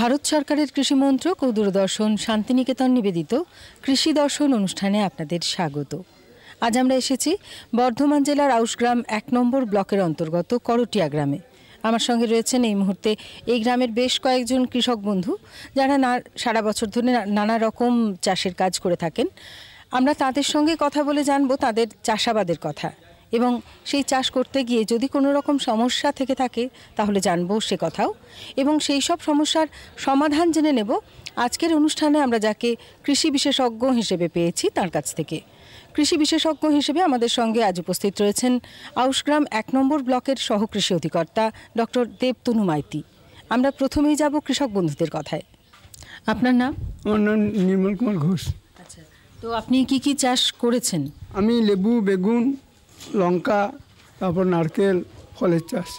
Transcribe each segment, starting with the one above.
ভারত সরকারের কৃষি মন্ত্রক ও দূরদর্শন শান্তিনিকেতন নিবেদিত কৃষি দর্শন অনুষ্ঠানে আপনাদের স্বাগত আজ আমরা এসেছি বর্ধমান জেলার আউশগ্রাম এক নম্বর ব্লকের অন্তর্গত করটিয়া গ্রামে আমার সঙ্গে রয়েছেন এই মুহূর্তে এই গ্রামের বেশ কয়েকজন কৃষক বন্ধু যারা না সারা বছর ধরে নানা রকম চাষের কাজ করে থাকেন আমরা তাদের সঙ্গে কথা বলে জানবো তাদের চাষাবাদের কথা এবং সেই চাষ করতে গিয়ে যদি কোনো রকম সমস্যা থেকে থাকে তাহলে জানবো সে কথাও এবং সেই সব সমস্যার সমাধান জেনে নেব আজকের অনুষ্ঠানে আমরা যাকে কৃষি বিশেষজ্ঞ হিসেবে পেয়েছি তার কাছ থেকে কৃষি বিশেষজ্ঞ হিসেবে আমাদের সঙ্গে আজ উপস্থিত রয়েছেন আউসগ্রাম এক নম্বর ব্লকের সহকৃষি অধিকর্তা ডক্টর দেবতনু মাইতি আমরা প্রথমেই যাব কৃষক বন্ধুদের কথায় আপনার নাম আমার নাম নির্মল কুমার ঘোষ আচ্ছা তো আপনি কি কি চাষ করেছেন আমি লেবু বেগুন লঙ্কা তারপর নারকেল ফলের চাষ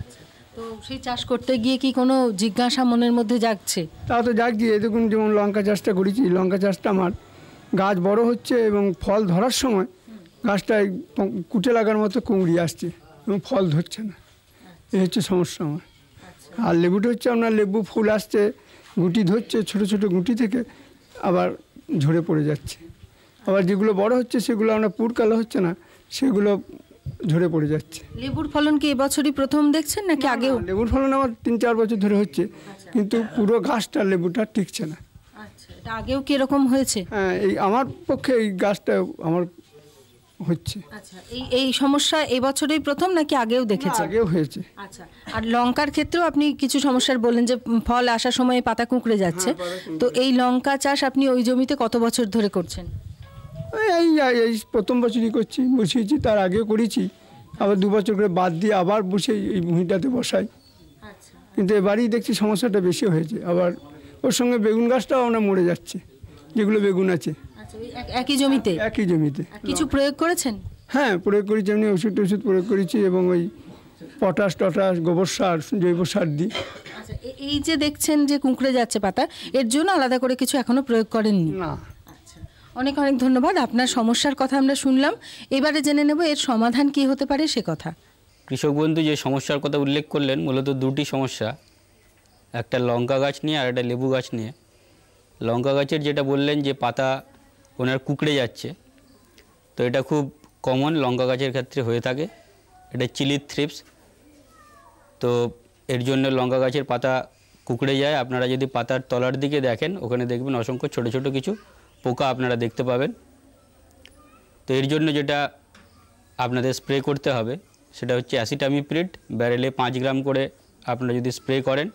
আচ্ছা, তো সেই চাষ করতে গিয়ে কি কোনো জিজ্ঞাসা মনের মধ্যে যাচ্ছে তা তো জাগছি এরকম যেমন লঙ্কা চাষটা করেছি লঙ্কা চাষটা আমার গাছ বড় হচ্ছে এবং ফল ধরার সময় গাছটায় কুটে লাগার মতো কুমড়ি আসছে এবং ফল ধরছে না এই হচ্ছে সমস্যা আমার আচ্ছা। আর লেবুটা হচ্ছে আপনার লেবু ফুল আসছে গুটি ধরছে ছোট ছোট গুটি থেকে আবার ঝরে পড়ে যাচ্ছে আবার যেগুলো বড় হচ্ছে সেগুলো আমরা পুরকালো হচ্ছে না সেগুলো ঝরে পড়ে যাচ্ছে লেবুর ফলন কি এবছরই প্রথম দেখছেন নাকি আগেও লেবুর ফলন আমার তিন চার বছর ধরে হচ্ছে আচ্ছা। কিন্তু পুরো গাছটা লেবুটা টিকছে না আচ্ছা, আগেও কি এরকম হয়েছে হ্যাঁ এই আমার পক্ষে এই গাছটা আমার হচ্ছে আচ্ছা এই এই সমস্যা এবছরই প্রথম নাকি আগেও দেখেছেন আগেও হয়েছে আচ্ছা আর লঙ্কার ক্ষেত্রেও আপনি কিছু সমস্যার বললেন যে ফল আসার সময় পাতা কুঁকড়ে যাচ্ছে হ্যাঁ, তো এই লঙ্কা চাষ আপনি ওই জমিতে কত বছর ধরে করছেন এই এই প্রথম বছরই করছি বসিয়েছি তার আগেও করেছি আবার দু বছর করে বাদ দিয়ে আবার বসে এই ভুঁইটাতে বসাই আচ্ছা। কিন্তু এবারই দেখছি সমস্যাটা বেশি হয়েছে আবার ওর সঙ্গে বেগুন গাছটাও আমরা মরে যাচ্ছে যেগুলো বেগুন আছে আচ্ছা, একই জমিতে একই জমিতে কিছু প্রয়োগ করেছেন হ্যাঁ প্রয়োগ করেছি আমি ওষুধ টষুধ প্রয়োগ করেছি এবং ওই পটাশ টটাশ গোবর সার জৈব সার দিই আচ্ছা, এই যে দেখছেন যে কুঁকড়ে যাচ্ছে পাতা এর জন্য আলাদা করে কিছু এখনো প্রয়োগ করেননি না অনেক অনেক ধন্যবাদ আপনার সমস্যার কথা আমরা শুনলাম এবারে জেনে নেব এর সমাধান কি হতে পারে সে কথা কৃষক বন্ধু যে সমস্যার কথা উল্লেখ করলেন মূলত দুটি সমস্যা একটা লঙ্কা গাছ নিয়ে আর একটা লেবু গাছ নিয়ে লঙ্কা গাছের যেটা বললেন যে পাতা ওনার কুকড়ে যাচ্ছে তো এটা খুব কমন লঙ্কা গাছের ক্ষেত্রে হয়ে থাকে এটা চিলি থ্রিপস তো এর জন্য লঙ্কা গাছের পাতা কুকড়ে যায় আপনারা যদি পাতার তলার দিকে দেখেন ওখানে দেখবেন অসংখ্য ছোট ছোট কিছু পোকা আপনারা দেখতে পাবেন তো এর জন্য যেটা আপনাদের স্প্রে করতে হবে সেটা হচ্ছে অ্যাসিটামিপ্রিড ব্যারেলে পাঁচ গ্রাম করে আপনারা যদি স্প্রে করেন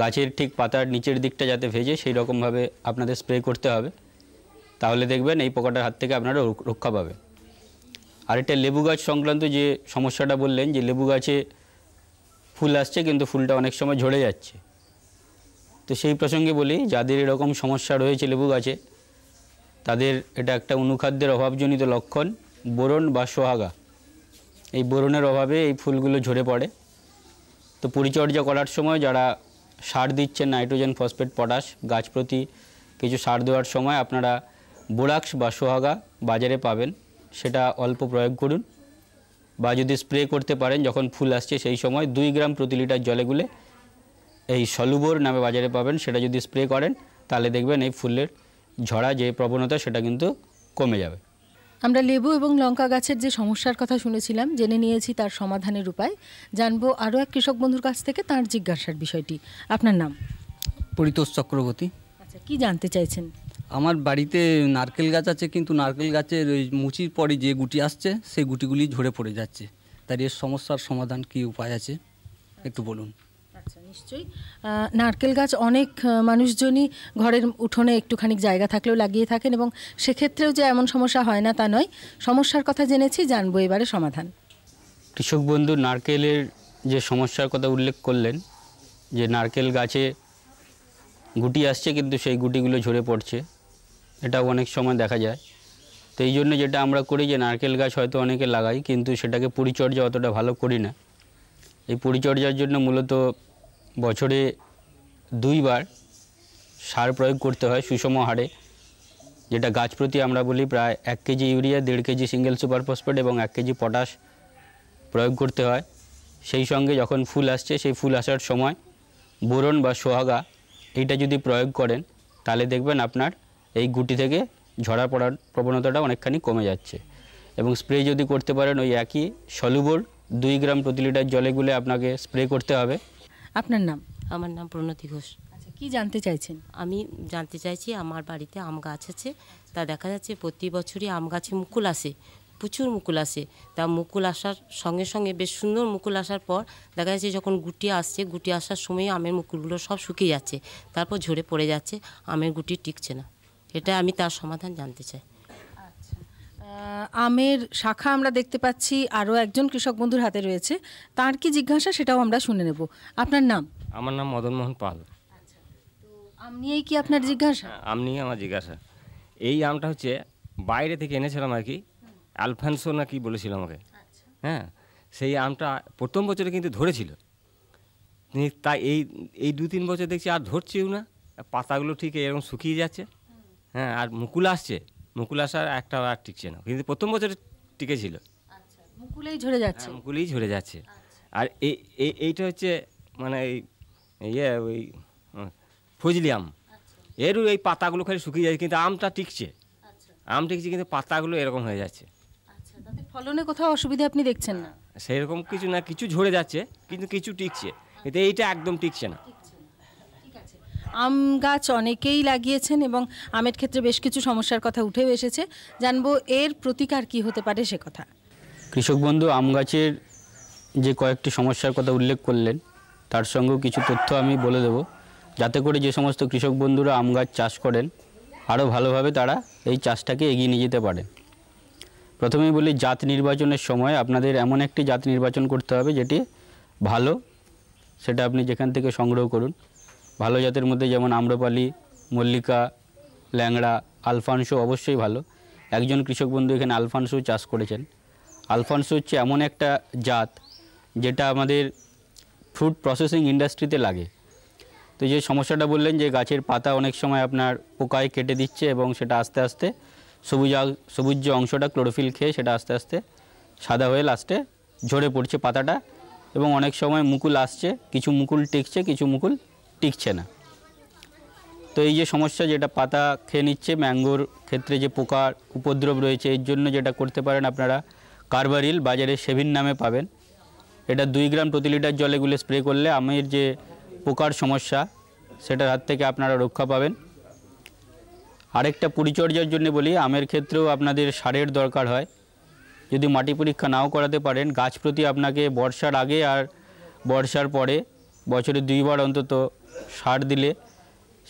গাছের ঠিক পাতার নিচের দিকটা যাতে ভেজে সেই রকমভাবে আপনাদের স্প্রে করতে হবে তাহলে দেখবেন এই পোকাটার হাত থেকে আপনারা রক্ষা পাবে আর এটা লেবু গাছ সংক্রান্ত যে সমস্যাটা বললেন যে লেবু গাছে ফুল আসছে কিন্তু ফুলটা অনেক সময় ঝরে যাচ্ছে তো সেই প্রসঙ্গে বলি যাদের এরকম সমস্যা রয়েছে লেবু গাছে তাদের এটা একটা অনুখাদ্যের অভাবজনিত লক্ষণ বোরন বা সোহাগা এই বোরনের অভাবে এই ফুলগুলো ঝরে পড়ে তো পরিচর্যা করার সময় যারা সার দিচ্ছেন নাইট্রোজেন ফসফেট পটাশ গাছ প্রতি কিছু সার দেওয়ার সময় আপনারা বোরাক্স বা সোহাগা বাজারে পাবেন সেটা অল্প প্রয়োগ করুন বা যদি স্প্রে করতে পারেন যখন ফুল আসছে সেই সময় দুই গ্রাম প্রতি লিটার জলে গুলে এই সলুবোর নামে বাজারে পাবেন সেটা যদি স্প্রে করেন তাহলে দেখবেন এই ফুলের ঝরা যে প্রবণতা সেটা কিন্তু কমে যাবে আমরা লেবু এবং লঙ্কা গাছের যে সমস্যার কথা শুনেছিলাম জেনে নিয়েছি তার সমাধানের উপায় জানবো আরও এক কৃষক বন্ধুর কাছ থেকে তার জিজ্ঞাসার বিষয়টি আপনার নাম পরিতোষ চক্রবর্তী আচ্ছা কী জানতে চাইছেন আমার বাড়িতে নারকেল গাছ আছে কিন্তু নারকেল গাছের ওই মুচির পরে যে গুটি আসছে সেই গুটিগুলি ঝরে পড়ে যাচ্ছে তার এর সমস্যার সমাধান কি উপায় আছে একটু বলুন আচ্ছা নিশ্চয়ই নারকেল গাছ অনেক মানুষজনই ঘরের উঠোনে একটুখানি জায়গা থাকলেও লাগিয়ে থাকেন এবং সেক্ষেত্রেও যে এমন সমস্যা হয় না তা নয় সমস্যার কথা জেনেছি জানবো এবারে সমাধান কৃষক বন্ধু নারকেলের যে সমস্যার কথা উল্লেখ করলেন যে নারকেল গাছে গুটি আসছে কিন্তু সেই গুটিগুলো ঝরে পড়ছে এটা অনেক সময় দেখা যায় তো এই জন্য যেটা আমরা করি যে নারকেল গাছ হয়তো অনেকে লাগাই কিন্তু সেটাকে পরিচর্যা অতটা ভালো করি না এই পরিচর্যার জন্য মূলত বছরে দুইবার সার প্রয়োগ করতে হয় সুষম হারে যেটা গাছ প্রতি আমরা বলি প্রায় এক কেজি ইউরিয়া দেড় কেজি সিঙ্গেল সুপার ফসফেট এবং এক কেজি পটাশ প্রয়োগ করতে হয় সেই সঙ্গে যখন ফুল আসছে সেই ফুল আসার সময় বোরন বা সোহাগা এইটা যদি প্রয়োগ করেন তাহলে দেখবেন আপনার এই গুটি থেকে ঝরা পড়ার প্রবণতাটা অনেকখানি কমে যাচ্ছে এবং স্প্রে যদি করতে পারেন ওই একই সলুবর দুই গ্রাম প্রতি লিটার জলে গুলে আপনাকে স্প্রে করতে হবে আপনার নাম আমার নাম প্রণতি ঘোষ আচ্ছা কী জানতে চাইছেন আমি জানতে চাইছি আমার বাড়িতে আম গাছ আছে তা দেখা যাচ্ছে প্রতি বছরই আম গাছে মুকুল আসে প্রচুর মুকুল আসে তা মুকুল আসার সঙ্গে সঙ্গে বেশ সুন্দর মুকুল আসার পর দেখা যাচ্ছে যখন গুটি আসছে গুটি আসার সময় আমের মুকুলগুলো সব শুকিয়ে যাচ্ছে তারপর ঝরে পড়ে যাচ্ছে আমের গুটি টিকছে না এটা আমি তার সমাধান জানতে চাই আমের শাখা আমরা দেখতে পাচ্ছি আরও একজন কৃষক বন্ধুর হাতে রয়েছে তার কি জিজ্ঞাসা সেটাও আমরা শুনে নেব আপনার নাম আমার নাম মোহন পাল আচ্ছা, আম কি আপনার জিজ্ঞাসা হ্যাঁ, আম আমার জিজ্ঞাসা এই আমটা হচ্ছে বাইরে থেকে এনেছিলাম আর কি আলফানসো না কি বলেছিল আমাকে আচ্ছা। হ্যাঁ সেই আমটা প্রথম বছরে কিন্তু ধরেছিল তাই এই এই দু তিন বছর দেখছি আর ধরছেও না পাতাগুলো ঠিক এরকম শুকিয়ে যাচ্ছে হ্যাঁ আর মুকুল আসছে মুকুল আসার একটা আর টিকছে না কিন্তু প্রথম বছরে টিকেছিল আচ্ছা, মুকুলেই ঝরে যাচ্ছে হ্যাঁ, মুকুলেই ঝরে যাচ্ছে আচ্ছা। আর এই এইটা হচ্ছে মানে এই ইয়ে ওই ফজলি আম এর এই পাতাগুলো খালি শুকিয়ে যাচ্ছে কিন্তু আমটা টিকছে আচ্ছা। আম টিকছে কিন্তু পাতাগুলো এরকম হয়ে যাচ্ছে ফলনে কোথাও অসুবিধা আপনি দেখছেন না সেরকম কিছু না কিছু ঝরে যাচ্ছে কিন্তু কিছু টিকছে কিন্তু এইটা একদম টিকছে না আম গাছ অনেকেই লাগিয়েছেন এবং আমের ক্ষেত্রে বেশ কিছু সমস্যার কথা উঠেও এসেছে জানবো এর প্রতিকার কি হতে পারে সে কথা কৃষক বন্ধু আম গাছের যে কয়েকটি সমস্যার কথা উল্লেখ করলেন তার সঙ্গেও কিছু তথ্য আমি বলে দেব যাতে করে যে সমস্ত কৃষক বন্ধুরা আম গাছ চাষ করেন আরও ভালোভাবে তারা এই চাষটাকে এগিয়ে নিয়ে যেতে পারেন প্রথমেই বলি জাত নির্বাচনের সময় আপনাদের এমন একটি জাত নির্বাচন করতে হবে যেটি ভালো সেটা আপনি যেখান থেকে সংগ্রহ করুন ভালো জাতের মধ্যে যেমন আম্রপালি মল্লিকা ল্যাংড়া আলফানসো অবশ্যই ভালো একজন কৃষক বন্ধু এখানে আলফানসো চাষ করেছেন আলফানসো হচ্ছে এমন একটা জাত যেটা আমাদের ফ্রুট প্রসেসিং ইন্ডাস্ট্রিতে লাগে তো যে সমস্যাটা বললেন যে গাছের পাতা অনেক সময় আপনার পোকায় কেটে দিচ্ছে এবং সেটা আস্তে আস্তে সবুজ সবুজ যে অংশটা ক্লোরোফিল খেয়ে সেটা আস্তে আস্তে সাদা হয়ে লাস্টে ঝরে পড়ছে পাতাটা এবং অনেক সময় মুকুল আসছে কিছু মুকুল টেকছে কিছু মুকুল টিকছে না তো এই যে সমস্যা যেটা পাতা খেয়ে নিচ্ছে ম্যাঙ্গোর ক্ষেত্রে যে পোকার উপদ্রব রয়েছে এর জন্য যেটা করতে পারেন আপনারা কার্বারিল বাজারে সেভিন নামে পাবেন এটা দুই গ্রাম প্রতি লিটার জলে গুলে স্প্রে করলে আমের যে পোকার সমস্যা সেটার হাত থেকে আপনারা রক্ষা পাবেন আরেকটা পরিচর্যার জন্য বলি আমের ক্ষেত্রেও আপনাদের সারের দরকার হয় যদি মাটি পরীক্ষা নাও করাতে পারেন গাছ প্রতি আপনাকে বর্ষার আগে আর বর্ষার পরে বছরে দুইবার অন্তত সার দিলে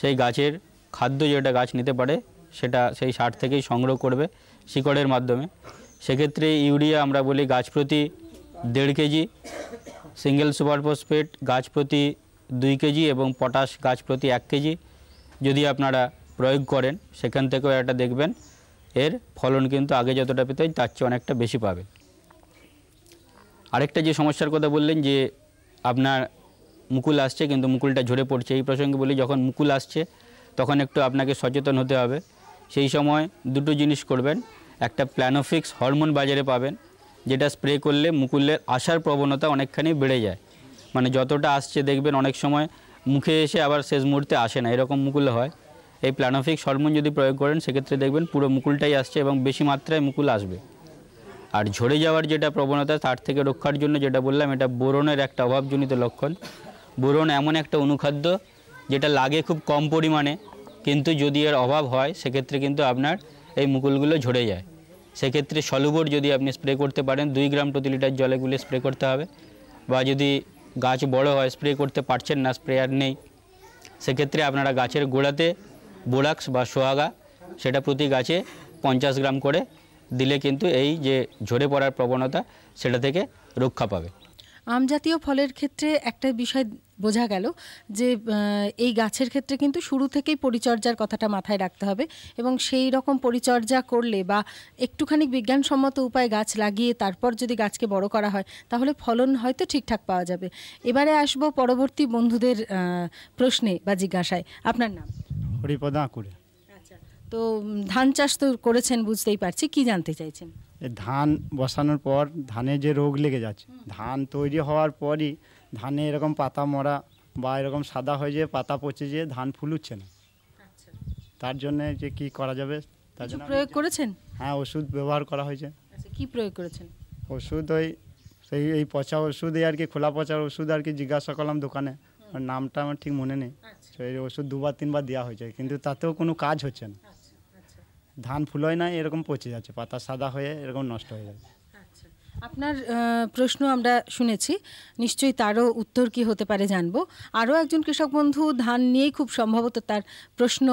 সেই গাছের খাদ্য যেটা গাছ নিতে পারে সেটা সেই সার থেকেই সংগ্রহ করবে শিকড়ের মাধ্যমে সেক্ষেত্রে ইউরিয়া আমরা বলি গাছ প্রতি দেড় কেজি সিঙ্গেল সুপার ফসফেট গাছ প্রতি দুই কেজি এবং পটাশ গাছ প্রতি এক কেজি যদি আপনারা প্রয়োগ করেন সেখান থেকেও একটা দেখবেন এর ফলন কিন্তু আগে যতটা পেতেন তার চেয়ে অনেকটা বেশি পাবে আরেকটা যে সমস্যার কথা বললেন যে আপনার মুকুল আসছে কিন্তু মুকুলটা ঝরে পড়ছে এই প্রসঙ্গে বলি যখন মুকুল আসছে তখন একটু আপনাকে সচেতন হতে হবে সেই সময় দুটো জিনিস করবেন একটা প্ল্যানোফিক্স হরমোন বাজারে পাবেন যেটা স্প্রে করলে মুকুলের আসার প্রবণতা অনেকখানি বেড়ে যায় মানে যতটা আসছে দেখবেন অনেক সময় মুখে এসে আবার শেষ মুহূর্তে আসে না এরকম মুকুল হয় এই প্ল্যানোফিক্স হরমোন যদি প্রয়োগ করেন সেক্ষেত্রে দেখবেন পুরো মুকুলটাই আসছে এবং বেশি মাত্রায় মুকুল আসবে আর ঝরে যাওয়ার যেটা প্রবণতা তার থেকে রক্ষার জন্য যেটা বললাম এটা বোরনের একটা অভাবজনিত লক্ষণ বোরন এমন একটা অনুখাদ্য যেটা লাগে খুব কম পরিমাণে কিন্তু যদি এর অভাব হয় সেক্ষেত্রে কিন্তু আপনার এই মুকুলগুলো ঝরে যায় সেক্ষেত্রে সলুবর যদি আপনি স্প্রে করতে পারেন দুই গ্রাম প্রতি লিটার জলে গুলে স্প্রে করতে হবে বা যদি গাছ বড় হয় স্প্রে করতে পারছেন না স্প্রেয়ার নেই সেক্ষেত্রে আপনারা গাছের গোড়াতে বোরাক্স বা সোয়াগা সেটা প্রতি গাছে পঞ্চাশ গ্রাম করে দিলে কিন্তু এই যে ঝরে পড়ার প্রবণতা সেটা থেকে রক্ষা পাবে আমজাতীয় ফলের ক্ষেত্রে একটা বিষয় বোঝা গেল যে এই গাছের ক্ষেত্রে কিন্তু শুরু থেকেই পরিচর্যার কথাটা মাথায় রাখতে হবে এবং সেই রকম পরিচর্যা করলে বা একটুখানি বিজ্ঞানসম্মত উপায়ে গাছ লাগিয়ে তারপর যদি গাছকে বড় করা হয় তাহলে ফলন হয়তো ঠিকঠাক পাওয়া যাবে এবারে আসবো পরবর্তী বন্ধুদের প্রশ্নে বা জিজ্ঞাসায় আপনার নাম হরিপদা আচ্ছা তো ধান চাষ তো করেছেন বুঝতেই পারছি কি জানতে চাইছেন ধান বসানোর পর ধানে যে রোগ লেগে যাচ্ছে ধান তৈরি হওয়ার পরই ধানে এরকম পাতা মরা বা এরকম সাদা হয়ে যে পাতা পচে যেয়ে ধান ফুলুচ্ছে না আচ্ছা। তার জন্য যে কি করা যাবে তার জন্য প্রয়োগ করেছেন হ্যাঁ ওষুধ ব্যবহার করা হয়েছে আচ্ছা, কি প্রয়োগ করেছেন ওষুধ ওই সেই এই পচা ওষুধে আর কি খোলা পচার ওষুধ আর কি জিজ্ঞাসা করলাম দোকানে নামটা আমার ঠিক মনে নেই আচ্ছা। ওষুধ দুবার তিনবার দেওয়া হয়েছে কিন্তু তাতেও কোনো কাজ হচ্ছে না ধান ফুলয় না এরকম পচে যাচ্ছে পাতা সাদা হয়ে এরকম নষ্ট হয়ে যাচ্ছে আচ্ছা, আপনার প্রশ্ন আমরা শুনেছি নিশ্চয়ই তারও উত্তর কি হতে পারে জানবো আরও একজন কৃষক বন্ধু ধান নিয়েই খুব সম্ভবত তার প্রশ্ন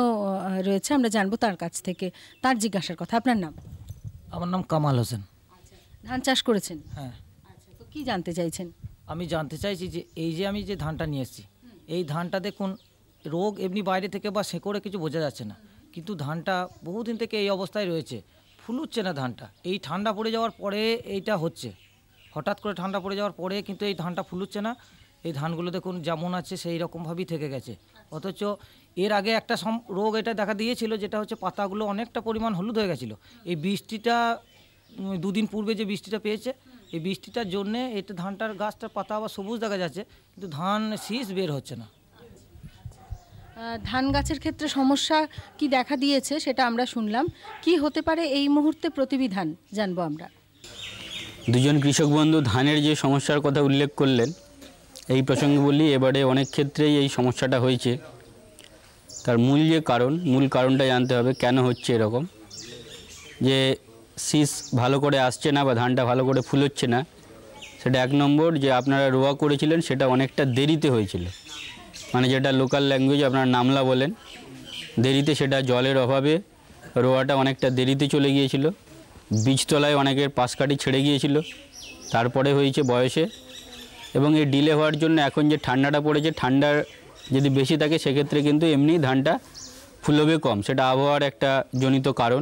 রয়েছে আমরা জানবো তার কাছ থেকে তার জিজ্ঞাসার কথা আপনার নাম আমার নাম কামাল হোসেন আচ্ছা, ধান চাষ করেছেন হ্যাঁ আচ্ছা, কি কী জানতে চাইছেন আমি জানতে চাইছি যে এই যে আমি যে ধানটা নিয়ে এসেছি এই ধানটা দেখুন রোগ এমনি বাইরে থেকে বা শেকড়ে কিছু বোঝা যাচ্ছে না কিন্তু ধানটা বহুদিন থেকে এই অবস্থায় রয়েছে ফুলুচ্ছে না ধানটা এই ঠান্ডা পড়ে যাওয়ার পরে এইটা হচ্ছে হঠাৎ করে ঠান্ডা পড়ে যাওয়ার পরে কিন্তু এই ধানটা ফুলুচ্ছে না এই ধানগুলো দেখুন যেমন আছে সেই রকমভাবেই থেকে গেছে অথচ এর আগে একটা সম রোগ এটা দেখা দিয়েছিল যেটা হচ্ছে পাতাগুলো অনেকটা পরিমাণ হলুদ হয়ে গেছিলো এই বৃষ্টিটা দুদিন পূর্বে যে বৃষ্টিটা পেয়েছে এই বৃষ্টিটার জন্যে এটা ধানটার গাছটার পাতা আবার সবুজ দেখা যাচ্ছে কিন্তু ধান শীষ বের হচ্ছে না ধান গাছের ক্ষেত্রে সমস্যা কি দেখা দিয়েছে সেটা আমরা শুনলাম কি হতে পারে এই মুহূর্তে প্রতিবিধান জানবো আমরা দুজন কৃষক বন্ধু ধানের যে সমস্যার কথা উল্লেখ করলেন এই প্রসঙ্গে বলি এবারে অনেক ক্ষেত্রেই এই সমস্যাটা হয়েছে তার মূল যে কারণ মূল কারণটা জানতে হবে কেন হচ্ছে এরকম যে শীষ ভালো করে আসছে না বা ধানটা ভালো করে ফুলোচ্ছে না সেটা এক নম্বর যে আপনারা রোয়া করেছিলেন সেটা অনেকটা দেরিতে হয়েছিল মানে যেটা লোকাল ল্যাঙ্গুয়েজ আপনার নামলা বলেন দেরিতে সেটা জলের অভাবে রোয়াটা অনেকটা দেরিতে চলে গিয়েছিল বীজতলায় অনেকের পাশ কাটি ছেড়ে গিয়েছিল তারপরে হয়েছে বয়সে এবং এই ডিলে হওয়ার জন্য এখন যে ঠান্ডাটা পড়েছে ঠান্ডার যদি বেশি থাকে সেক্ষেত্রে কিন্তু এমনি ধানটা ফুলবে কম সেটা আবহাওয়ার একটা জনিত কারণ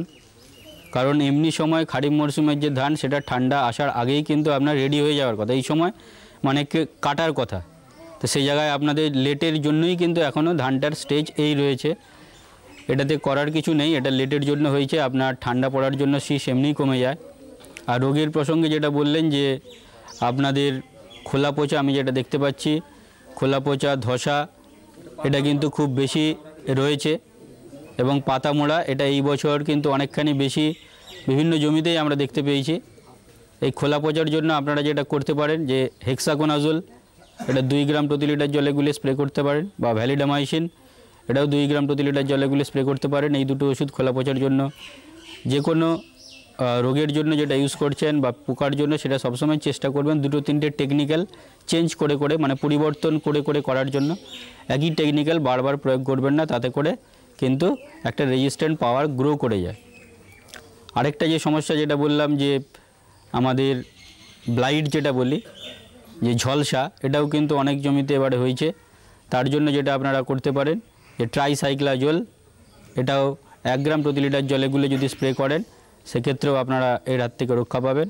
কারণ এমনি সময় খারিফ মরশুমের যে ধান সেটা ঠান্ডা আসার আগেই কিন্তু আপনার রেডি হয়ে যাওয়ার কথা এই সময় মানে কাটার কথা তো সেই জায়গায় আপনাদের লেটের জন্যই কিন্তু এখনও ধানটার স্টেজ এই রয়েছে এটাতে করার কিছু নেই এটা লেটের জন্য হয়েছে আপনার ঠান্ডা পড়ার জন্য শীষ এমনিই কমে যায় আর রোগের প্রসঙ্গে যেটা বললেন যে আপনাদের খোলা পচা আমি যেটা দেখতে পাচ্ছি খোলা পচা ধসা এটা কিন্তু খুব বেশি রয়েছে এবং পাতা মোড়া এটা এই বছর কিন্তু অনেকখানি বেশি বিভিন্ন জমিতেই আমরা দেখতে পেয়েছি এই খোলা পচার জন্য আপনারা যেটা করতে পারেন যে হেক্সাকোনাজল এটা দুই গ্রাম প্রতি লিটার জলে গুলে স্প্রে করতে পারেন বা ভ্যালিডামাইসিন এটাও দুই গ্রাম প্রতি লিটার জলে গুলে স্প্রে করতে পারেন এই দুটো ওষুধ খোলা পচার জন্য যে কোনো রোগের জন্য যেটা ইউজ করছেন বা পোকার জন্য সেটা সবসময় চেষ্টা করবেন দুটো তিনটে টেকনিক্যাল চেঞ্জ করে করে মানে পরিবর্তন করে করে করার জন্য একই টেকনিক্যাল বারবার প্রয়োগ করবেন না তাতে করে কিন্তু একটা রেজিস্ট্যান্ট পাওয়ার গ্রো করে যায় আরেকটা যে সমস্যা যেটা বললাম যে আমাদের ব্লাইট যেটা বলি যে ঝলসা এটাও কিন্তু অনেক জমিতে এবারে হয়েছে তার জন্য যেটা আপনারা করতে পারেন যে ট্রাইসাইক্লা জল এটাও এক গ্রাম প্রতি লিটার জলেগুলো যদি স্প্রে করেন সেক্ষেত্রেও আপনারা এর হাত থেকে রক্ষা পাবেন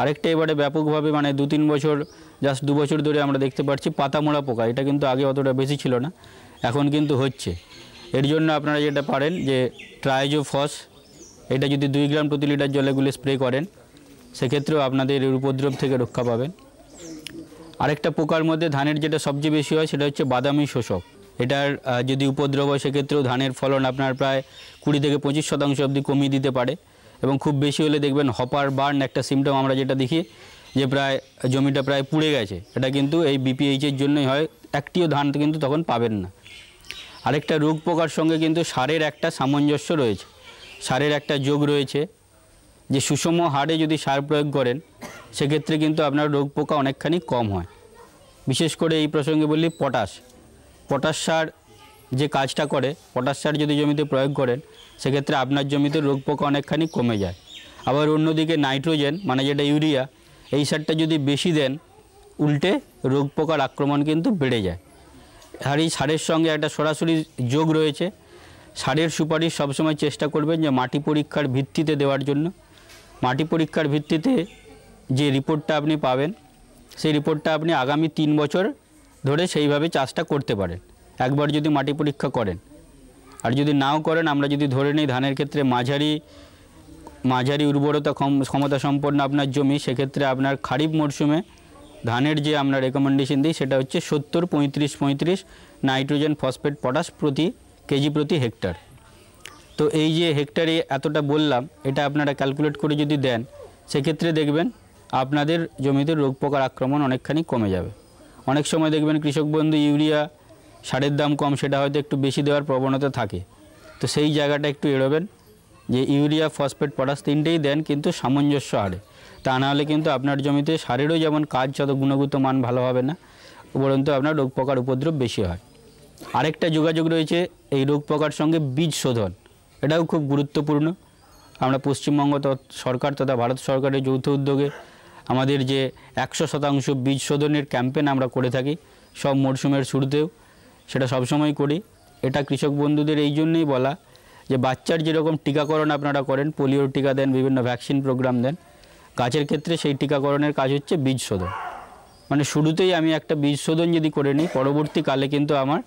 আরেকটা এবারে ব্যাপকভাবে মানে দু তিন বছর জাস্ট দু বছর ধরে আমরা দেখতে পাচ্ছি পাতামোড়া পোকা এটা কিন্তু আগে অতটা বেশি ছিল না এখন কিন্তু হচ্ছে এর জন্য আপনারা যেটা পারেন যে ট্রাইজোফস এটা যদি দুই গ্রাম প্রতি লিটার জলেগুলো স্প্রে করেন সেক্ষেত্রেও আপনাদের এর উপদ্রব থেকে রক্ষা পাবেন আরেকটা পোকার মধ্যে ধানের যেটা সবচেয়ে বেশি হয় সেটা হচ্ছে বাদামি শোষক এটার যদি উপদ্রব হয় সেক্ষেত্রেও ধানের ফলন আপনার প্রায় কুড়ি থেকে পঁচিশ শতাংশ অবধি কমিয়ে দিতে পারে এবং খুব বেশি হলে দেখবেন হপার বার্ন একটা সিমটম আমরা যেটা দেখি যে প্রায় জমিটা প্রায় পুড়ে গেছে এটা কিন্তু এই বিপিএইচের জন্যই হয় একটিও ধান কিন্তু তখন পাবেন না আরেকটা রোগ পোকার সঙ্গে কিন্তু সারের একটা সামঞ্জস্য রয়েছে সারের একটা যোগ রয়েছে যে সুষম হারে যদি সার প্রয়োগ করেন সেক্ষেত্রে কিন্তু আপনার রোগ পোকা অনেকখানি কম হয় বিশেষ করে এই প্রসঙ্গে বলি পটাশ পটাশ সার যে কাজটা করে পটাশ সার যদি জমিতে প্রয়োগ করেন সেক্ষেত্রে আপনার জমিতে রোগ পোকা অনেকখানি কমে যায় আবার অন্যদিকে নাইট্রোজেন মানে যেটা ইউরিয়া এই সারটা যদি বেশি দেন উল্টে রোগ পোকার আক্রমণ কিন্তু বেড়ে যায় আর এই সারের সঙ্গে একটা সরাসরি যোগ রয়েছে সারের সুপারিশ সবসময় চেষ্টা করবেন যে মাটি পরীক্ষার ভিত্তিতে দেওয়ার জন্য মাটি পরীক্ষার ভিত্তিতে যে রিপোর্টটা আপনি পাবেন সেই রিপোর্টটা আপনি আগামী তিন বছর ধরে সেইভাবে চাষটা করতে পারেন একবার যদি মাটি পরীক্ষা করেন আর যদি নাও করেন আমরা যদি ধরে নিই ধানের ক্ষেত্রে মাঝারি মাঝারি উর্বরতা ক্ষমতা সম্পন্ন আপনার জমি সেক্ষেত্রে আপনার খারিফ মরশুমে ধানের যে আমরা রেকমেন্ডেশন দিই সেটা হচ্ছে সত্তর পঁয়ত্রিশ পঁয়ত্রিশ নাইট্রোজেন ফসফেট পটাশ প্রতি কেজি প্রতি হেক্টর তো এই যে হেক্টরে এতটা বললাম এটা আপনারা ক্যালকুলেট করে যদি দেন সেক্ষেত্রে দেখবেন আপনাদের জমিতে রোগ পোকার আক্রমণ অনেকখানি কমে যাবে অনেক সময় দেখবেন কৃষক বন্ধু ইউরিয়া সারের দাম কম সেটা হয়তো একটু বেশি দেওয়ার প্রবণতা থাকে তো সেই জায়গাটা একটু এড়োবেন যে ইউরিয়া ফসফেট পটাশ তিনটেই দেন কিন্তু সামঞ্জস্য হারে তা নাহলে কিন্তু আপনার জমিতে সারেরও যেমন কাজ যত গুণগত মান ভালো হবে না উপরন্তু আপনার রোগ পোকার উপদ্রব বেশি হয় আরেকটা যোগাযোগ রয়েছে এই রোগ পোকার সঙ্গে বীজ শোধন এটাও খুব গুরুত্বপূর্ণ আমরা পশ্চিমবঙ্গ সরকার তথা ভারত সরকারের যৌথ উদ্যোগে আমাদের যে একশো শতাংশ বীজ শোধনের ক্যাম্পেন আমরা করে থাকি সব মরশুমের শুরুতেও সেটা সবসময় করি এটা কৃষক বন্ধুদের এই জন্যেই বলা যে বাচ্চার যেরকম টিকাকরণ আপনারা করেন পোলিওর টিকা দেন বিভিন্ন ভ্যাকসিন প্রোগ্রাম দেন গাছের ক্ষেত্রে সেই টিকাকরণের কাজ হচ্ছে বীজ শোধন মানে শুরুতেই আমি একটা বীজ শোধন যদি করে নিই পরবর্তীকালে কিন্তু আমার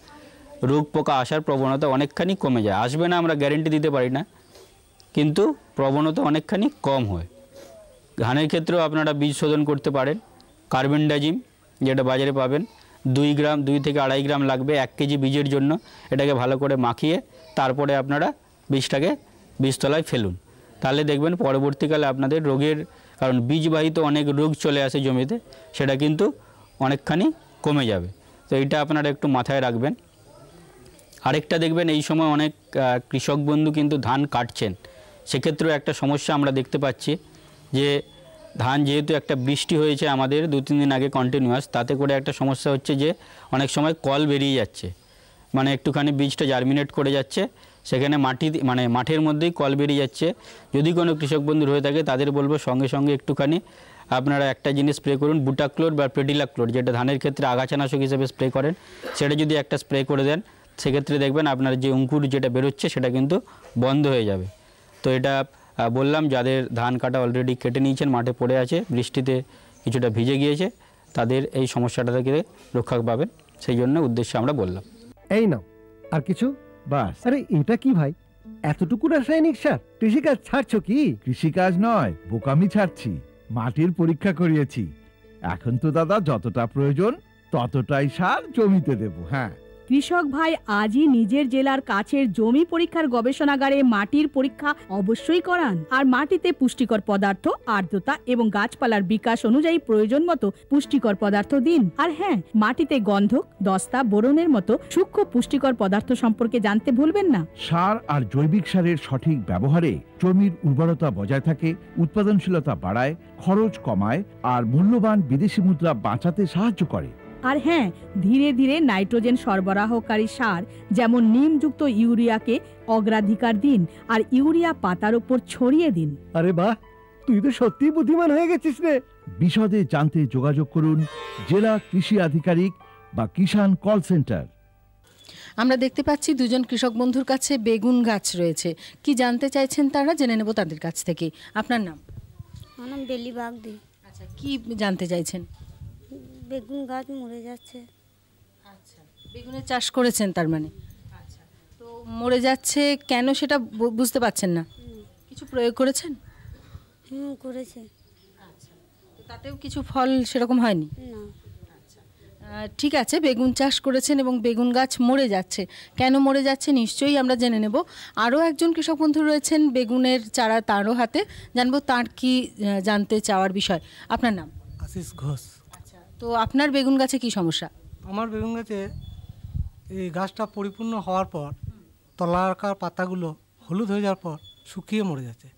রোগ পোকা আসার প্রবণতা অনেকখানি কমে যায় আসবে না আমরা গ্যারেন্টি দিতে পারি না কিন্তু প্রবণতা অনেকখানি কম হয় ধানের ক্ষেত্রেও আপনারা বীজ শোধন করতে পারেন কার্বেন্ডাজিম যেটা বাজারে পাবেন দুই গ্রাম দুই থেকে আড়াই গ্রাম লাগবে এক কেজি বীজের জন্য এটাকে ভালো করে মাখিয়ে তারপরে আপনারা বীজটাকে বীজতলায় ফেলুন তাহলে দেখবেন পরবর্তীকালে আপনাদের রোগের কারণ বীজবাহিত অনেক রোগ চলে আসে জমিতে সেটা কিন্তু অনেকখানি কমে যাবে তো এটা আপনারা একটু মাথায় রাখবেন আরেকটা দেখবেন এই সময় অনেক কৃষক বন্ধু কিন্তু ধান কাটছেন সেক্ষেত্রেও একটা সমস্যা আমরা দেখতে পাচ্ছি যে ধান যেহেতু একটা বৃষ্টি হয়েছে আমাদের দু তিন দিন আগে কন্টিনিউয়াস তাতে করে একটা সমস্যা হচ্ছে যে অনেক সময় কল বেরিয়ে যাচ্ছে মানে একটুখানি বীজটা জার্মিনেট করে যাচ্ছে সেখানে মাটি মানে মাঠের মধ্যেই কল বেরিয়ে যাচ্ছে যদি কোনো কৃষক বন্ধুর হয়ে থাকে তাদের বলবো সঙ্গে সঙ্গে একটুখানি আপনারা একটা জিনিস স্প্রে করুন বুটাক্লোর বা পেডিলাক্লোর যেটা ধানের ক্ষেত্রে আগাছানাশক হিসেবে স্প্রে করেন সেটা যদি একটা স্প্রে করে দেন সেক্ষেত্রে দেখবেন আপনার যে অঙ্কুর যেটা বেরোচ্ছে সেটা কিন্তু বন্ধ হয়ে যাবে তো এটা বললাম যাদের ধান কাটা অলরেডি কেটে নিয়েছেন মাঠে পড়ে আছে বৃষ্টিতে কিছুটা ভিজে গিয়েছে তাদের এই সমস্যাটা থেকে রক্ষা পাবেন সেই জন্য উদ্দেশ্যে আমরা বললাম এই না আর কিছু বাস আরে এটা কি ভাই এতটুকু রাসায়নিক সার কৃষিকাজ ছাড়ছো কি কৃষিকাজ নয় বোকামি ছাড়ছি মাটির পরীক্ষা করিয়েছি এখন তো দাদা যতটা প্রয়োজন ততটাই সার জমিতে দেব হ্যাঁ কৃষক ভাই আজই নিজের জেলার কাছের জমি পরীক্ষার গবেষণাগারে মাটির পরীক্ষা অবশ্যই করান আর মাটিতে পুষ্টিকর পদার্থ আর্দ্রতা এবং গাছপালার বিকাশ অনুযায়ী প্রয়োজন মতো পুষ্টিকর পদার্থ দিন আর হ্যাঁ মাটিতে গন্ধক দস্তা বোরনের মতো সূক্ষ্ম পুষ্টিকর পদার্থ সম্পর্কে জানতে ভুলবেন না সার আর জৈবিক সারের সঠিক ব্যবহারে জমির উর্বরতা বজায় থাকে উৎপাদনশীলতা বাড়ায় খরচ কমায় আর মূল্যবান বিদেশি মুদ্রা বাঁচাতে সাহায্য করে আর হ্যাঁ ধীরে ধীরে নাইট্রোজেন সরবরাহকারী সার যেমন নিমযুক্ত ইউরিয়াকে অগ্রাধিকার দিন আর ইউরিয়া পাতার উপর ছড়িয়ে দিন আরে বাহ তুই তো সত্যি বুদ্ধিমান হয়ে গেছিস রে বিশদে জানতে যোগাযোগ করুন জেলা কৃষি আধিকারিক বা কিষাণ কল সেন্টার আমরা দেখতে পাচ্ছি দুজন কৃষক বন্ধুর কাছে বেগুন গাছ রয়েছে কি জানতে চাইছেন তারা জেনে নেব তাদের কাছ থেকে আপনার নাম আমার নাম বেলি বাগদি আচ্ছা কি জানতে চাইছেন বেগুন গাছ মরে যাচ্ছে আচ্ছা বেগুনের চাষ করেছেন তার মানে আচ্ছা তো মরে যাচ্ছে কেন সেটা বুঝতে পারছেন না কিছু প্রয়োগ করেছেন হুম করেছে আচ্ছা তাতেও কিছু ফল সেরকম হয়নি আচ্ছা, ঠিক আছে বেগুন চাষ করেছেন এবং বেগুন গাছ মরে যাচ্ছে কেন মরে যাচ্ছে নিশ্চয়ই আমরা জেনে নেব আরও একজন কৃষক বন্ধু রয়েছেন বেগুনের চারা তাঁরও হাতে জানবো তার কি জানতে চাওয়ার বিষয় আপনার নাম আশিস ঘোষ তো আপনার বেগুন গাছে কি সমস্যা আমার বেগুন গাছে এই গাছটা পরিপূর্ণ হওয়ার পর তলাকার পাতাগুলো হলুদ হয়ে যাওয়ার পর শুকিয়ে মরে যাচ্ছে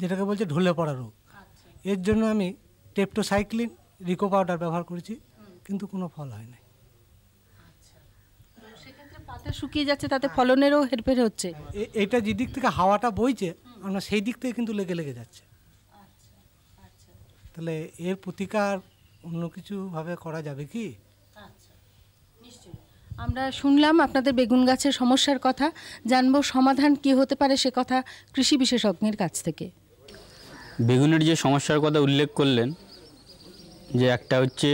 যেটাকে বলছে ঢলে পড়া রোগ আচ্ছা। এর জন্য আমি টেপটোসাইক্লিন রিকো পাউডার ব্যবহার করেছি কিন্তু কোনো ফল হয় নাই আচ্ছা। পাতা শুকিয়ে যাচ্ছে তাতে ফলনেরও হেরফের হচ্ছে এটা যেদিক থেকে হাওয়াটা বইছে আমরা সেই দিক থেকে কিন্তু লেগে লেগে যাচ্ছে আচ্ছা, তাহলে এর প্রতিকার অন্য কিছুভাবে করা যাবে কি আচ্ছা, আমরা শুনলাম আপনাদের বেগুন গাছের সমস্যার কথা জানবো সমাধান কি হতে পারে সে কথা কৃষি বিশেষজ্ঞের কাছ থেকে বেগুনের যে সমস্যার কথা উল্লেখ করলেন যে একটা হচ্ছে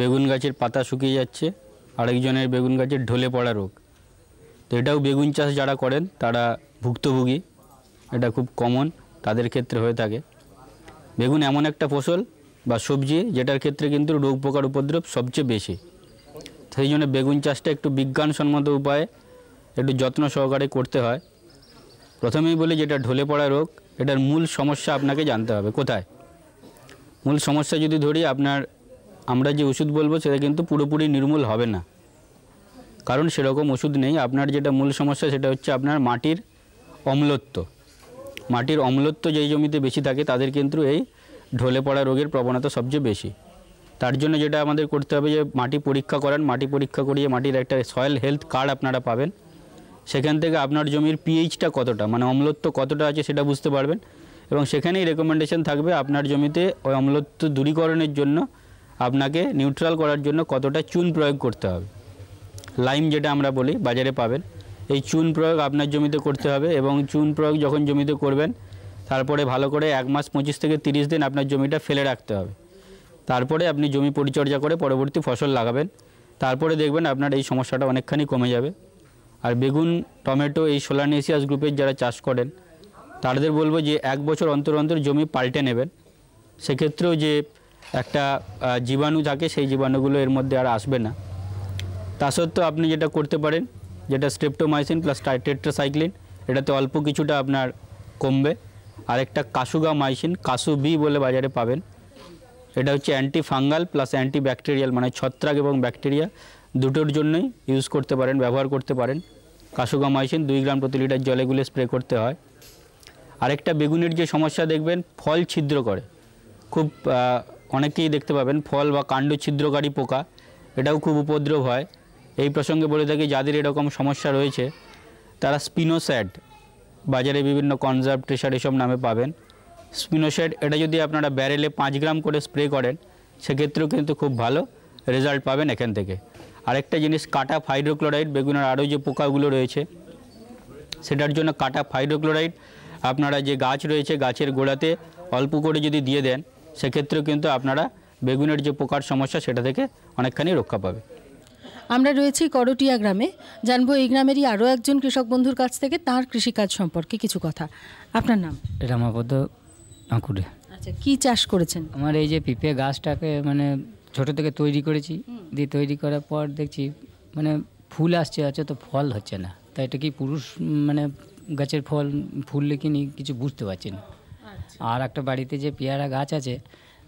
বেগুন গাছের পাতা শুকিয়ে যাচ্ছে আরেকজনের বেগুন গাছের ঢলে পড়া রোগ তো এটাও বেগুন চাষ যারা করেন তারা ভুক্তভোগী এটা খুব কমন তাদের ক্ষেত্রে হয়ে থাকে বেগুন এমন একটা ফসল বা সবজি যেটার ক্ষেত্রে কিন্তু রোগ পোকার উপদ্রব সবচেয়ে বেশি সেই জন্য বেগুন চাষটা একটু বিজ্ঞানসম্মত উপায়ে একটু যত্ন সহকারে করতে হয় প্রথমেই বলি যেটা ঢলে পড়া রোগ এটার মূল সমস্যা আপনাকে জানতে হবে কোথায় মূল সমস্যা যদি ধরি আপনার আমরা যে ওষুধ বলবো সেটা কিন্তু পুরোপুরি নির্মূল হবে না কারণ সেরকম ওষুধ নেই আপনার যেটা মূল সমস্যা সেটা হচ্ছে আপনার মাটির অম্লত্ব মাটির অম্লত্ব যেই জমিতে বেশি থাকে তাদের কিন্তু এই ঢলে পড়া রোগের প্রবণতা সবচেয়ে বেশি তার জন্য যেটা আমাদের করতে হবে যে মাটি পরীক্ষা করান মাটি পরীক্ষা করিয়ে মাটির একটা সয়েল হেলথ কার্ড আপনারা পাবেন সেখান থেকে আপনার জমির পিএইচটা কতটা মানে অম্লত্ব কতটা আছে সেটা বুঝতে পারবেন এবং সেখানেই রেকমেন্ডেশন থাকবে আপনার জমিতে ওই অম্লত্ব দূরীকরণের জন্য আপনাকে নিউট্রাল করার জন্য কতটা চুন প্রয়োগ করতে হবে লাইম যেটা আমরা বলি বাজারে পাবেন এই চুন প্রয়োগ আপনার জমিতে করতে হবে এবং চুন প্রয়োগ যখন জমিতে করবেন তারপরে ভালো করে এক মাস পঁচিশ থেকে তিরিশ দিন আপনার জমিটা ফেলে রাখতে হবে তারপরে আপনি জমি পরিচর্যা করে পরবর্তী ফসল লাগাবেন তারপরে দেখবেন আপনার এই সমস্যাটা অনেকখানি কমে যাবে আর বেগুন টমেটো এই সোলানেসিয়াস গ্রুপের যারা চাষ করেন তাদের বলবো যে এক বছর অন্তর অন্তর জমি পাল্টে নেবেন সেক্ষেত্রেও যে একটা জীবাণু থাকে সেই জীবাণুগুলো এর মধ্যে আর আসবে না তা সত্ত্বেও আপনি যেটা করতে পারেন যেটা স্ট্রেপ্টোমাইসিন প্লাস টেট্রাসাইক্লিন এটাতে অল্প কিছুটা আপনার কমবে আরেকটা কাসুগা মাইসিন কাসু বি বলে বাজারে পাবেন এটা হচ্ছে anti fungal plus anti bacterial মানে ছত্রাক এবং ব্যাকটেরিয়া দুটোর জন্যই ইউজ করতে পারেন ব্যবহার করতে পারেন কাসুগা মাইসিন দুই গ্রাম প্রতি লিটার জলে গুলে স্প্রে করতে হয় আরেকটা বেগুনের যে সমস্যা দেখবেন ফল ছিদ্র করে খুব অনেকেই দেখতে পাবেন ফল বা কাণ্ড ছিদ্রকারী পোকা এটাও খুব উপদ্রব হয় এই প্রসঙ্গে বলে থাকি যাদের এরকম সমস্যা রয়েছে তারা স্পিনোস্যাড বাজারে বিভিন্ন কনজার্ভ ট্রেশার এসব নামে পাবেন স্পিনোশেড এটা যদি আপনারা ব্যারেলে পাঁচ গ্রাম করে স্প্রে করেন সেক্ষেত্রেও কিন্তু খুব ভালো রেজাল্ট পাবেন এখান থেকে আরেকটা জিনিস কাটা হাইড্রোক্লোরাইড বেগুনের আরও যে পোকাগুলো রয়েছে সেটার জন্য কাটা হাইড্রোক্লোরাইড আপনারা যে গাছ রয়েছে গাছের গোড়াতে অল্প করে যদি দিয়ে দেন সেক্ষেত্রেও কিন্তু আপনারা বেগুনের যে পোকার সমস্যা সেটা থেকে অনেকখানি রক্ষা পাবে আমরা রয়েছি করটিয়া গ্রামে জানবো এই গ্রামেরই আরও একজন কৃষক বন্ধুর কাছ থেকে তার কৃষিকাজ সম্পর্কে কিছু কথা আপনার নাম রামাবদ্ধ আঁকুরে আচ্ছা কি চাষ করেছেন আমার এই যে পিপে গাছটাকে মানে ছোট থেকে তৈরি করেছি দিয়ে তৈরি করার পর দেখছি মানে ফুল আসছে আছে তো ফল হচ্ছে না তাই এটা কি পুরুষ মানে গাছের ফল ফুললে কি নি কিছু বুঝতে পারছি না আচ্ছা। আর একটা বাড়িতে যে পেয়ারা গাছ আছে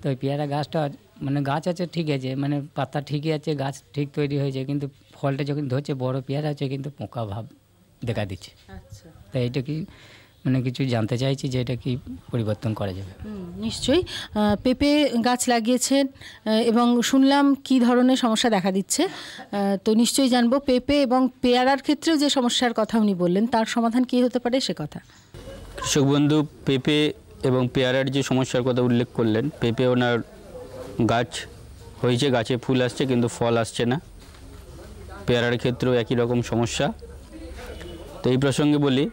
তো ওই পেয়ারা গাছটা মানে গাছ আছে ঠিক আছে মানে পাতা ঠিকই আছে গাছ ঠিক তৈরি হয়েছে কিন্তু ফলটা যখন ধরছে বড় পেয়ারা আছে কিন্তু পোকা ভাব দেখা দিচ্ছে আচ্ছা। তাই এটা কি মানে কিছু জানতে চাইছি যে এটা কি পরিবর্তন করা যাবে নিশ্চয়ই পেঁপে গাছ লাগিয়েছেন এবং শুনলাম কি ধরনের সমস্যা দেখা দিচ্ছে তো নিশ্চয়ই জানবো পেঁপে এবং পেয়ারার ক্ষেত্রেও যে সমস্যার কথা উনি বললেন তার সমাধান কি হতে পারে সে কথা কৃষক বন্ধু পেঁপে এবং পেয়ারার যে সমস্যার কথা উল্লেখ করলেন পেঁপে ওনার গাছ হয়েছে গাছে ফুল আসছে কিন্তু ফল আসছে না পেয়ারার ক্ষেত্রেও একই রকম সমস্যা তো এই প্রসঙ্গে বলি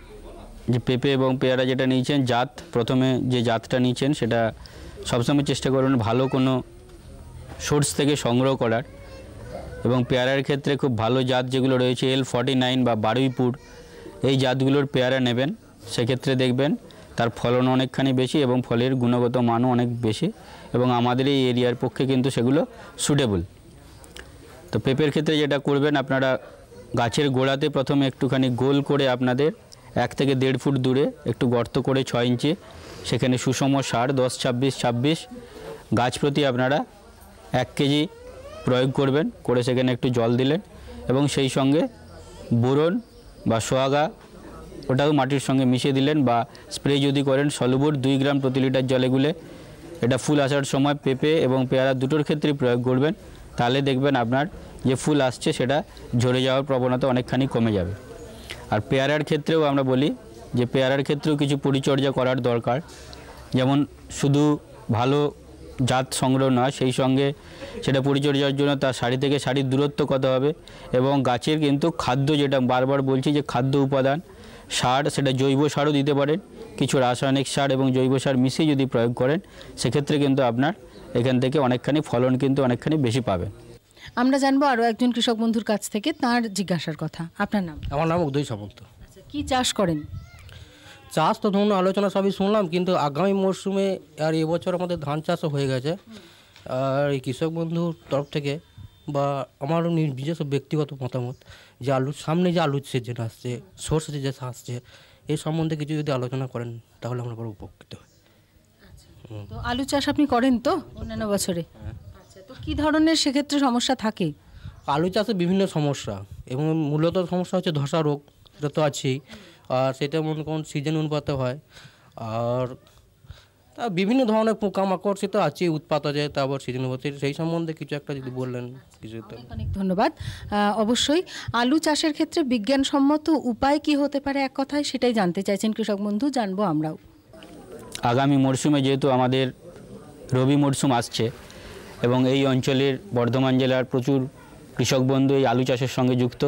যে পেঁপে এবং পেয়ারা যেটা নিয়েছেন জাত প্রথমে যে জাতটা নিয়েছেন সেটা সবসময় চেষ্টা করুন ভালো কোনো সোর্স থেকে সংগ্রহ করার এবং পেয়ারার ক্ষেত্রে খুব ভালো জাত যেগুলো রয়েছে এল ফর্টি নাইন বা বারুইপুর এই জাতগুলোর পেয়ারা নেবেন সেক্ষেত্রে দেখবেন তার ফলন অনেকখানি বেশি এবং ফলের গুণগত মানও অনেক বেশি এবং আমাদের এই এরিয়ার পক্ষে কিন্তু সেগুলো সুটেবল তো পেঁপের ক্ষেত্রে যেটা করবেন আপনারা গাছের গোড়াতে প্রথমে একটুখানি গোল করে আপনাদের এক থেকে দেড় ফুট দূরে একটু গর্ত করে ছ ইঞ্চি সেখানে সুষম সার দশ ছাব্বিশ ছাব্বিশ গাছ প্রতি আপনারা এক কেজি প্রয়োগ করবেন করে সেখানে একটু জল দিলেন এবং সেই সঙ্গে বোরন বা সোয়াগা ওটাও মাটির সঙ্গে মিশিয়ে দিলেন বা স্প্রে যদি করেন সলবুর দুই গ্রাম প্রতি লিটার জলে গুলে এটা ফুল আসার সময় পেঁপে এবং পেয়ারা দুটোর ক্ষেত্রে প্রয়োগ করবেন তাহলে দেখবেন আপনার যে ফুল আসছে সেটা ঝরে যাওয়ার প্রবণতা অনেকখানি কমে যাবে আর পেয়ারার ক্ষেত্রেও আমরা বলি যে পেয়ারার ক্ষেত্রেও কিছু পরিচর্যা করার দরকার যেমন শুধু ভালো জাত সংগ্রহ নয় সেই সঙ্গে সেটা পরিচর্যার জন্য তার শাড়ি থেকে শাড়ির দূরত্ব কত হবে এবং গাছের কিন্তু খাদ্য যেটা বারবার বলছি যে খাদ্য উপাদান সার সেটা জৈব সারও দিতে পারেন কিছু রাসায়নিক সার এবং জৈব সার মিশিয়ে যদি প্রয়োগ করেন সেক্ষেত্রে কিন্তু আপনার এখান থেকে অনেকখানি ফলন কিন্তু অনেকখানি বেশি পাবেন আমরা জানবো আরও একজন কৃষক বন্ধুর কাছ থেকে তার জিজ্ঞাসার কথা আপনার নাম আমার নাম উদয় সামন্ত আচ্ছা, কি চাষ করেন চাষ তো ধরুন আলোচনা সবই শুনলাম কিন্তু আগামী মরশুমে আর এবছর আমাদের ধান চাষও হয়ে গেছে আর এই কৃষক বন্ধুর তরফ থেকে বা আমার নিজস্ব ব্যক্তিগত মতামত যে আলুর সামনে যে আলুর সিজন আসছে সর্ষে সিজন আসছে এ সম্বন্ধে কিছু যদি আলোচনা করেন তাহলে আমরা বড় উপকৃত হই আচ্ছা। তো আলু চাষ আপনি করেন তো অন্যান্য বছরে হ্যাঁ। আচ্ছা তো কী ধরনের সেক্ষেত্রে সমস্যা থাকে আলু চাষে বিভিন্ন সমস্যা এবং মূলত সমস্যা হচ্ছে ধসা রোগ সেটা তো আছেই আর সেটা মনে করুন সিজন অনুপাতে হয় আর তা বিভিন্ন ধরনের পোকামাকড় সে তো আছে উৎপাত আছে তারপর সিজনবতী সেই সম্বন্ধে কিছু একটা যদি বললেন কিছু অনেক ধন্যবাদ অবশ্যই আলু চাষের ক্ষেত্রে বিজ্ঞানসম্মত উপায় কি হতে পারে এক কথায় সেটাই জানতে চাইছেন কৃষক বন্ধু জানবো আমরাও আগামী মরশুমে যেহেতু আমাদের রবি মরশুম আসছে এবং এই অঞ্চলের বর্ধমান জেলার প্রচুর কৃষক বন্ধু এই আলু চাষের সঙ্গে যুক্ত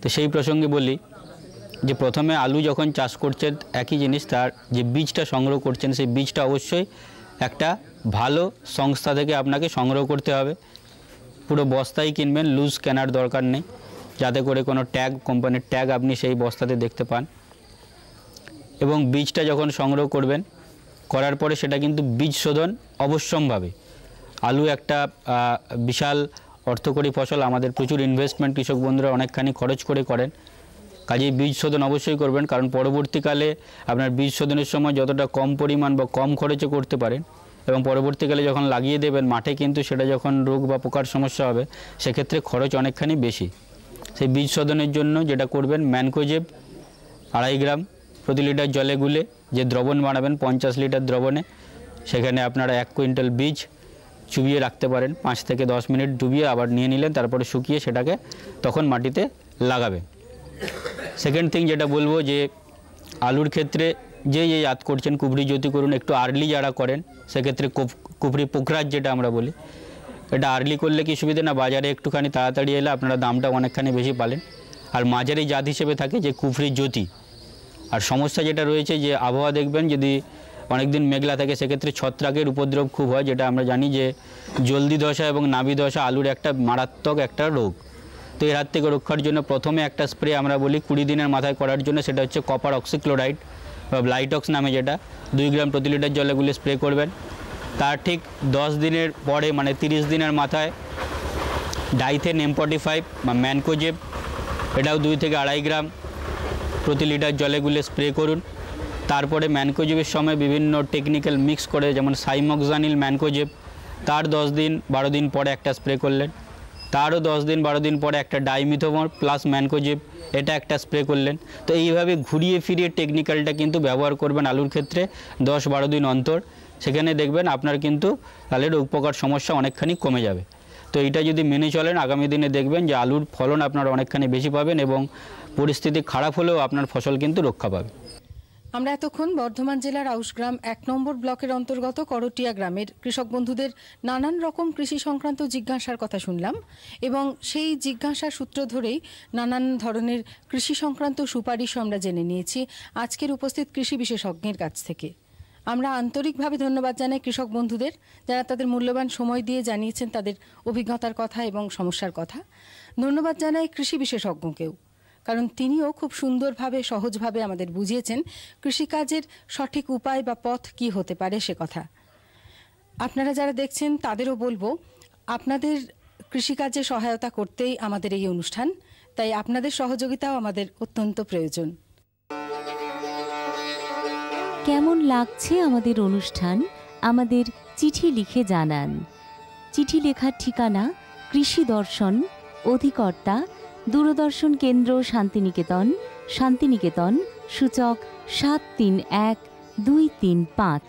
তো সেই প্রসঙ্গে বলি যে প্রথমে আলু যখন চাষ করছেন একই জিনিস তার যে বীজটা সংগ্রহ করছেন সেই বীজটা অবশ্যই একটা ভালো সংস্থা থেকে আপনাকে সংগ্রহ করতে হবে পুরো বস্তাই কিনবেন লুজ কেনার দরকার নেই যাতে করে কোনো ট্যাগ কোম্পানির ট্যাগ আপনি সেই বস্তাতে দেখতে পান এবং বীজটা যখন সংগ্রহ করবেন করার পরে সেটা কিন্তু বীজ শোধন অবশ্যমভাবে আলু একটা বিশাল অর্থকরী ফসল আমাদের প্রচুর ইনভেস্টমেন্ট কৃষক বন্ধুরা অনেকখানি খরচ করে করেন কাজেই বীজ শোধন অবশ্যই করবেন কারণ পরবর্তীকালে আপনার বীজ শোধনের সময় যতটা কম পরিমাণ বা কম খরচে করতে পারেন এবং পরবর্তীকালে যখন লাগিয়ে দেবেন মাঠে কিন্তু সেটা যখন রোগ বা পোকার সমস্যা হবে সেক্ষেত্রে খরচ অনেকখানি বেশি সেই বীজ শোধনের জন্য যেটা করবেন ম্যানকোজেব আড়াই গ্রাম প্রতি লিটার জলে গুলে যে দ্রবণ বানাবেন পঞ্চাশ লিটার দ্রবণে সেখানে আপনারা এক কুইন্টাল বীজ চুবিয়ে রাখতে পারেন পাঁচ থেকে দশ মিনিট ডুবিয়ে আবার নিয়ে নিলেন তারপরে শুকিয়ে সেটাকে তখন মাটিতে লাগাবেন সেকেন্ড থিং যেটা বলবো যে আলুর ক্ষেত্রে যে যে ইয়াদ করছেন কুপড়ি জ্যোতি করুন একটু আর্লি যারা করেন সেক্ষেত্রে কুপড়ি পোখরাজ যেটা আমরা বলি এটা আর্লি করলে কি সুবিধা না বাজারে একটুখানি তাড়াতাড়ি এলে আপনারা দামটা অনেকখানি বেশি পালেন আর মাঝারি জাত হিসেবে থাকে যে কুফরি জ্যোতি আর সমস্যা যেটা রয়েছে যে আবহাওয়া দেখবেন যদি অনেকদিন মেঘলা থাকে সেক্ষেত্রে ছত্রাকের উপদ্রব খুব হয় যেটা আমরা জানি যে জলদি দশা এবং নাবি দশা আলুর একটা মারাত্মক একটা রোগ তো এর হাত থেকে রক্ষার জন্য প্রথমে একটা স্প্রে আমরা বলি কুড়ি দিনের মাথায় করার জন্য সেটা হচ্ছে কপার অক্সিক্লোরাইড বা ব্লাইটক্স নামে যেটা দুই গ্রাম প্রতি লিটার জলেগুলি স্প্রে করবেন তার ঠিক দশ দিনের পরে মানে তিরিশ দিনের মাথায় ডাইথেন ফর্টি ফাইভ বা ম্যানকোজেব এটাও দুই থেকে আড়াই গ্রাম প্রতি লিটার জলে গুলে স্প্রে করুন তারপরে ম্যানকোজেবের সময় বিভিন্ন টেকনিক্যাল মিক্স করে যেমন সাইমক্সানিল ম্যানকোজেব তার দশ দিন বারো দিন পরে একটা স্প্রে করলেন তারও দশ দিন বারো দিন পরে একটা ডাইমিথোমর প্লাস ম্যানকোজিপ এটা একটা স্প্রে করলেন তো এইভাবে ঘুরিয়ে ফিরিয়ে টেকনিক্যালটা কিন্তু ব্যবহার করবেন আলুর ক্ষেত্রে দশ বারো দিন অন্তর সেখানে দেখবেন আপনার কিন্তু আলুর উপকার সমস্যা অনেকখানি কমে যাবে তো এটা যদি মেনে চলেন আগামী দিনে দেখবেন যে আলুর ফলন আপনার অনেকখানি বেশি পাবেন এবং পরিস্থিতি খারাপ হলেও আপনার ফসল কিন্তু রক্ষা পাবে আমরা এতক্ষণ বর্ধমান জেলার আউশগ্রাম এক নম্বর ব্লকের অন্তর্গত করটিয়া গ্রামের কৃষক বন্ধুদের নানান রকম কৃষি সংক্রান্ত জিজ্ঞাসার কথা শুনলাম এবং সেই জিজ্ঞাসার সূত্র ধরেই নানান ধরনের কৃষি সংক্রান্ত সুপারিশও আমরা জেনে নিয়েছি আজকের উপস্থিত কৃষি বিশেষজ্ঞের কাছ থেকে আমরা আন্তরিকভাবে ধন্যবাদ জানাই কৃষক বন্ধুদের যারা তাদের মূল্যবান সময় দিয়ে জানিয়েছেন তাদের অভিজ্ঞতার কথা এবং সমস্যার কথা ধন্যবাদ জানাই কৃষি বিশেষজ্ঞকেও কারণ তিনিও খুব সুন্দরভাবে সহজভাবে আমাদের বুঝিয়েছেন কৃষিকাজের সঠিক উপায় বা পথ কি হতে পারে সে কথা আপনারা যারা দেখছেন তাদেরও বলবো আপনাদের কৃষিকাজে সহায়তা করতেই আমাদের এই অনুষ্ঠান তাই আপনাদের সহযোগিতাও আমাদের অত্যন্ত প্রয়োজন কেমন লাগছে আমাদের অনুষ্ঠান আমাদের চিঠি লিখে জানান চিঠি লেখার ঠিকানা কৃষি দর্শন অধিকর্তা দূরদর্শন কেন্দ্র শান্তিনিকেতন শান্তিনিকেতন সূচক সাত তিন এক দুই তিন পাঁচ